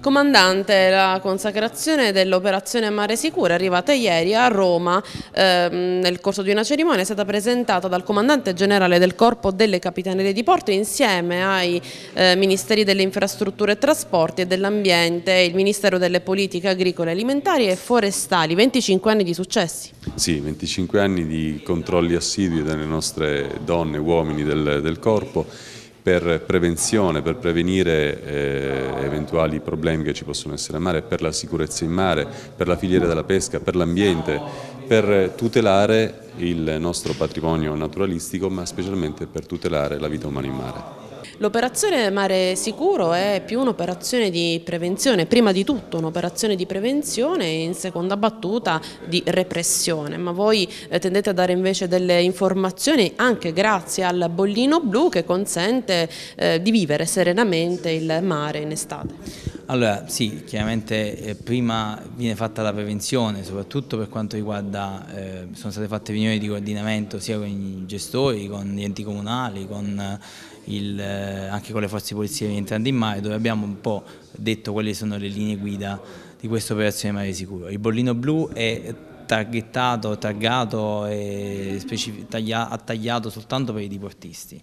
Comandante, la consacrazione dell'operazione Mare Sicura arrivata ieri a Roma ehm, nel corso di una cerimonia è stata presentata dal comandante generale del Corpo delle Capitanerie di Porto insieme ai eh, Ministeri delle Infrastrutture e Trasporti e dell'Ambiente, il Ministero delle Politiche Agricole Alimentari e Forestali, 25 anni di successi. Sì, 25 anni di controlli assidui dalle nostre donne e uomini del, del Corpo per prevenzione, per prevenire eh, eventuali problemi che ci possono essere a mare, per la sicurezza in mare, per la filiera della pesca, per l'ambiente, per tutelare il nostro patrimonio naturalistico ma specialmente per tutelare la vita umana in mare. L'operazione Mare Sicuro è più un'operazione di prevenzione, prima di tutto un'operazione di prevenzione e in seconda battuta di repressione, ma voi eh, tendete a dare invece delle informazioni anche grazie al bollino blu che consente eh, di vivere serenamente il mare in estate. Allora sì, chiaramente eh, prima viene fatta la prevenzione, soprattutto per quanto riguarda, eh, sono state fatte riunioni di coordinamento sia con i gestori, con gli enti comunali, con il, eh, anche con le forze di polizia entrando in mare, dove abbiamo un po' detto quali sono le linee guida di questa operazione Mare Sicuro. Il bollino blu è targhettato, taggato e taglia tagliato soltanto per i diportisti,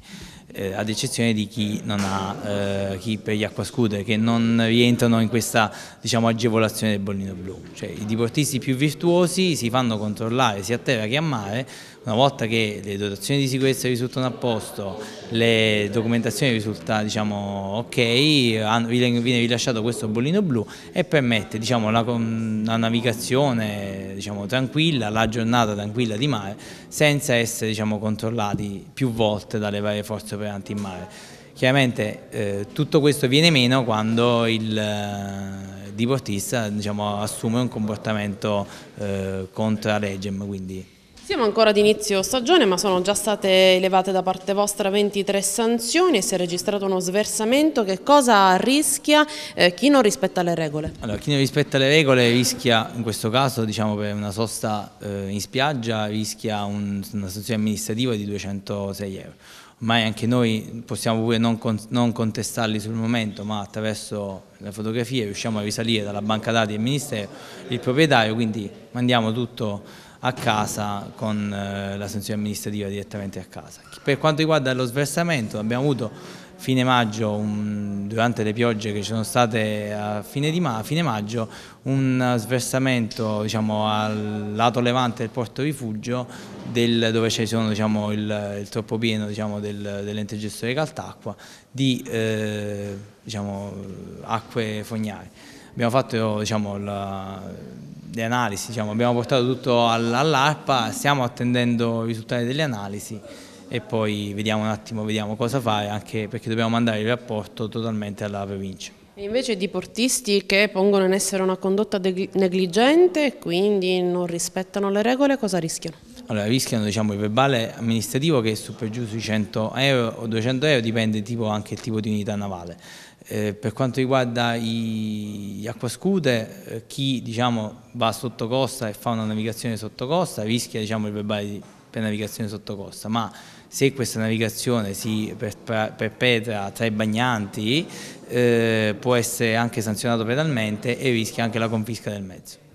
eh, ad eccezione di chi, ha, eh, chi per gli acquascooter che non rientrano in questa diciamo, agevolazione del bollino blu. Cioè, I diportisti più virtuosi si fanno controllare sia a terra che a mare, una volta che le dotazioni di sicurezza risultano a posto, le documentazioni risultano diciamo, ok, viene rilasciato questo bollino blu e permette diciamo, la, la, navigazione diciamo, tranquilla, la giornata tranquilla di mare, senza essere diciamo, controllati più volte dalle varie forze operanti in mare. Chiaramente eh, tutto questo viene meno quando il eh, diportista diciamo, assume un comportamento eh, legge, quindi siamo ancora ad inizio stagione ma sono già state elevate da parte vostra 23 sanzioni e si è registrato uno sversamento. Che cosa rischia eh, chi non rispetta le regole? Allora, chi non rispetta le regole rischia in questo caso diciamo, per una sosta eh, in spiaggia rischia un, una sanzione amministrativa di 206 euro. Ormai anche noi possiamo pure non, con, non contestarli sul momento ma attraverso le fotografie riusciamo a risalire dalla banca dati del Ministero il proprietario quindi mandiamo tutto a casa con eh, la sanzione amministrativa direttamente a casa. Per quanto riguarda lo sversamento abbiamo avuto fine maggio, un, durante le piogge che ci sono state a fine, di ma, a fine maggio, un sversamento diciamo, al lato levante del porto rifugio del, dove c'è diciamo, il, il, troppo pieno diciamo, del, dell'ente gestore Caltacqua di eh, diciamo, acque fognari. Abbiamo fatto diciamo, la, di analisi, diciamo. abbiamo portato tutto all'ARPA, stiamo attendendo i risultati delle analisi e poi vediamo un attimo vediamo cosa fare, anche perché dobbiamo mandare il rapporto totalmente alla provincia. E Invece i portisti che pongono in essere una condotta negligente e quindi non rispettano le regole, cosa rischiano? Allora, rischiano diciamo, il verbale amministrativo che è su per giù sui 100 euro o 200 euro, dipende tipo, anche il tipo di unità navale. Eh, per quanto riguarda i, gli acquascute, eh, chi diciamo, va sotto costa e fa una navigazione sotto costa rischia diciamo, il verbale di per navigazione sottocosta, ma se questa navigazione si perpetra tra i bagnanti eh, può essere anche sanzionato penalmente e rischia anche la confisca del mezzo.